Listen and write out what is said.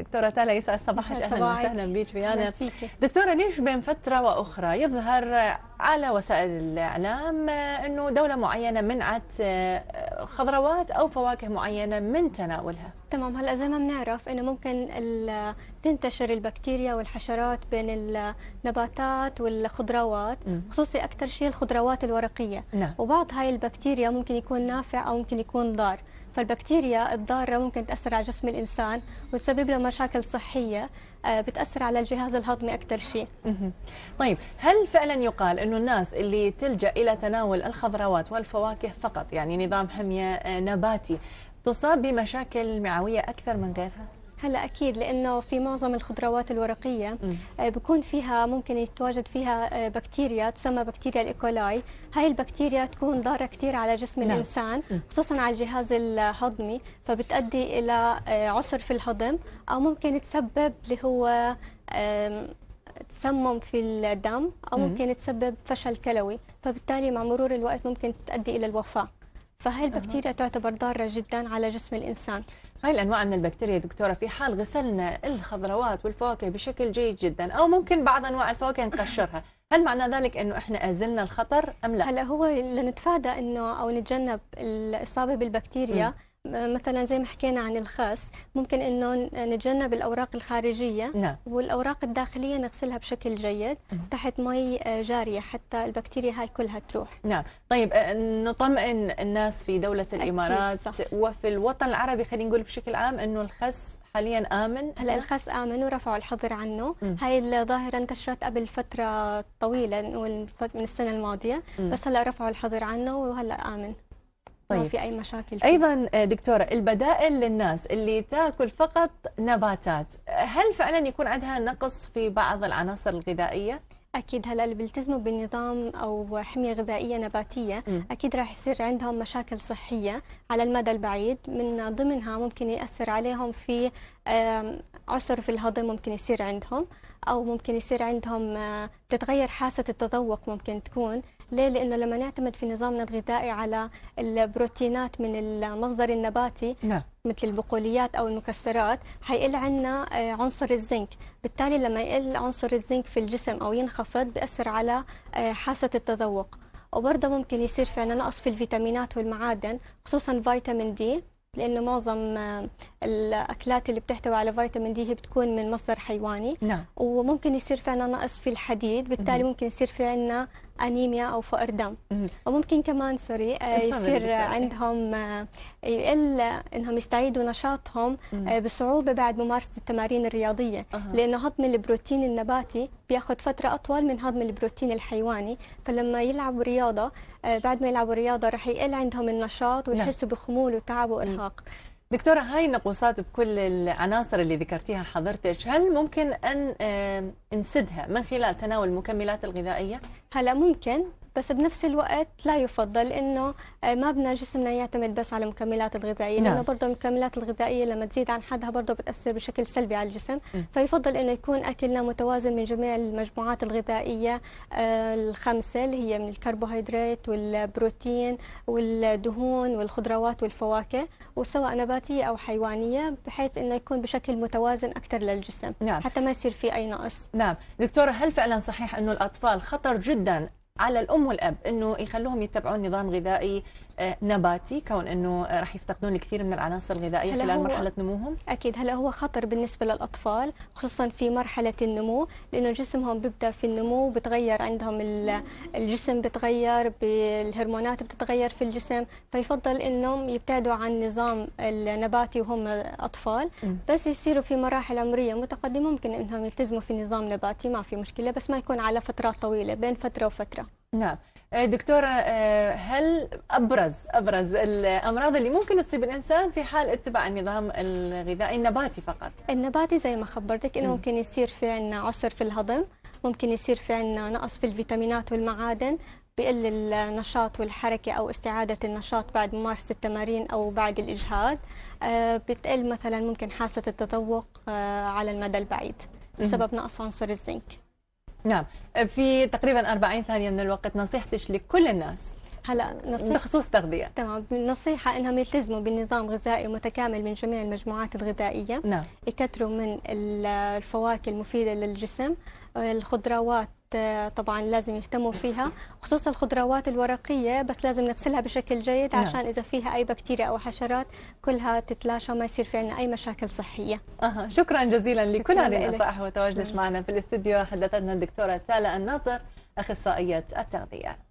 دكتورة تالا يسعد صباحك أهلا وسهلا بيك بيانا دكتورة ليش بين فترة وأخرى يظهر على وسائل الإعلام أنه دولة معينة منعت خضروات أو فواكه معينة من تناولها تمام هلا زي ما بنعرف انه ممكن تنتشر البكتيريا والحشرات بين النباتات والخضروات خصوصي اكثر شيء الخضروات الورقيه نعم. وبعض هاي البكتيريا ممكن يكون نافع او ممكن يكون ضار فالبكتيريا الضارة ممكن تأثر على جسم الإنسان وتسبب له مشاكل صحية آه، بتأثر على الجهاز الهضمي أكثر شيء طيب هل فعلا يقال أنه الناس اللي تلجأ إلى تناول الخضروات والفواكه فقط يعني نظام حمية آه، نباتي تصاب بمشاكل معوية أكثر من غيرها؟ هلا اكيد لانه في معظم الخضروات الورقيه آه، بكون فيها ممكن يتواجد فيها آه، بكتيريا تسمى بكتيريا الايكولاي هاي البكتيريا تكون ضاره كثير على جسم نعم. الانسان خصوصا على الجهاز الهضمي فبتؤدي الى آه، عسر في الهضم او ممكن تسبب اللي هو تسمم في الدم او ممكن تسبب فشل كلوي فبالتالي مع مرور الوقت ممكن تؤدي الى الوفاه فهي البكتيريا تعتبر ضاره جدا على جسم الانسان هاي الأنواع من البكتيريا دكتورة في حال غسلنا الخضروات والفواكه بشكل جيد جدا أو ممكن بعض أنواع الفواكه نقشرها هل معنى ذلك انه احنا ازلنا الخطر ام لا؟ هلا هو لنتفادى انه او نتجنب الاصابه بالبكتيريا م. مثلا زي ما حكينا عن الخاص ممكن انه نتجنب الاوراق الخارجيه نعم. والاوراق الداخليه نغسلها بشكل جيد مم. تحت مي جاريه حتى البكتيريا هاي كلها تروح نعم طيب آه، نطمئن الناس في دوله الامارات صح. وفي الوطن العربي خلينا نقول بشكل عام انه الخس حاليا امن هلا الخس امن ورفعوا الحظر عنه مم. هاي الظاهره انتشرت قبل فتره طويله من السنه الماضيه مم. بس هلا رفعوا الحظر عنه وهلا امن طيب. ما في أي مشاكل فيه. أيضا آه، دكتورة البدائل للناس اللي تاكل فقط نباتات هل فعلا يكون عندها نقص في بعض العناصر الغذائية؟ اكيد هلا اللي بيلتزموا بنظام او حميه غذائيه نباتيه م. اكيد راح يصير عندهم مشاكل صحيه على المدى البعيد من ضمنها ممكن ياثر عليهم في عسر في الهضم ممكن يصير عندهم او ممكن يصير عندهم آه، تتغير حاسه التذوق ممكن تكون ليه لانه لما نعتمد في نظامنا الغذائي على البروتينات من المصدر النباتي نعم. مثل البقوليات او المكسرات حيقل عنا آه، عنصر الزنك بالتالي لما يقل عنصر الزنك في الجسم او ينخفض بأثر على آه، حاسه التذوق وبرضه ممكن يصير في عندنا نقص في الفيتامينات والمعادن خصوصا فيتامين دي لانه معظم الاكلات اللي بتحتوي على فيتامين دي هي بتكون من مصدر حيواني نعم. وممكن يصير في عنا نقص في الحديد بالتالي مم. ممكن يصير في عنا انيميا او فقر دم مم. وممكن كمان سوري آه، يصير عندهم آه، يقل انهم يستعيدوا نشاطهم آه، مم. بصعوبه بعد ممارسه التمارين الرياضيه أه. لانه هضم البروتين النباتي بياخذ فتره اطول من هضم البروتين الحيواني فلما يلعبوا رياضه بعد ما يلعبوا رياضه رح يقل عندهم النشاط نعم. ويحسوا بخمول وتعب وارهاق مم. دكتورة هاي النقوصات بكل العناصر اللي ذكرتيها حضرتك هل ممكن أن نسدها من خلال تناول المكملات الغذائية؟ هلا ممكن بس بنفس الوقت لا يفضل انه آه، ما بدنا جسمنا يعتمد بس على المكملات الغذائيه نعم. لانه برضه المكملات الغذائيه لما تزيد عن حدها برضه بتاثر بشكل سلبي على الجسم م. فيفضل انه يكون اكلنا متوازن من جميع المجموعات الغذائيه آه، الخمسه اللي هي من الكربوهيدرات والبروتين والدهون والخضروات والفواكه وسواء نباتيه او حيوانيه بحيث انه يكون بشكل متوازن اكثر للجسم نعم. حتى ما يصير في اي نقص نعم دكتوره هل فعلا صحيح انه الاطفال خطر جدا على الام والاب انه يخلوهم يتبعون نظام غذائي آه، نباتي كون انه آه، راح يفتقدون الكثير من العناصر الغذائيه خلال مرحله نموهم اكيد هلا هو خطر بالنسبه للاطفال خصوصا في مرحله النمو لانه جسمهم بيبدا في النمو بتغير عندهم الجسم بتغير بالهرمونات بتتغير في الجسم فيفضل انهم يبتعدوا عن النظام النباتي وهم اطفال بس يصيروا في مراحل عمريه متقدمه ممكن انهم يلتزموا في نظام نباتي ما في مشكله بس ما يكون على فترات طويله بين فتره وفتره نعم آه، دكتورة آه، هل أبرز أبرز الأمراض اللي ممكن تصيب الإنسان في حال اتبع النظام الغذائي النباتي فقط؟ النباتي زي ما خبرتك إنه ممكن يصير في عنا عسر في الهضم ممكن يصير في عنا نقص في الفيتامينات والمعادن بقل النشاط والحركة أو استعادة النشاط بعد ممارسة التمارين أو بعد الإجهاد آه، بتقل مثلا ممكن حاسة التذوق على المدى البعيد بسبب نقص عنصر الزنك نعم في تقريبا 40 ثانية من الوقت نصيحتك لكل الناس هلا نصيحة بخصوص تغذية تمام النصيحة انهم يلتزموا بنظام غذائي متكامل من جميع المجموعات الغذائية نعم يكثروا من الفواكه المفيدة للجسم الخضروات طبعا لازم يهتموا فيها خصوصا الخضروات الورقيه بس لازم نغسلها بشكل جيد نعم. عشان نعم. اذا فيها اي بكتيريا او حشرات كلها تتلاشى وما يصير في عندنا اي مشاكل صحيه اها شكرا جزيلا شكرا لكل هذه النصائح وتواجدك نعم. معنا في الاستديو حدثتنا الدكتوره تالا الناظر اخصائيه التغذيه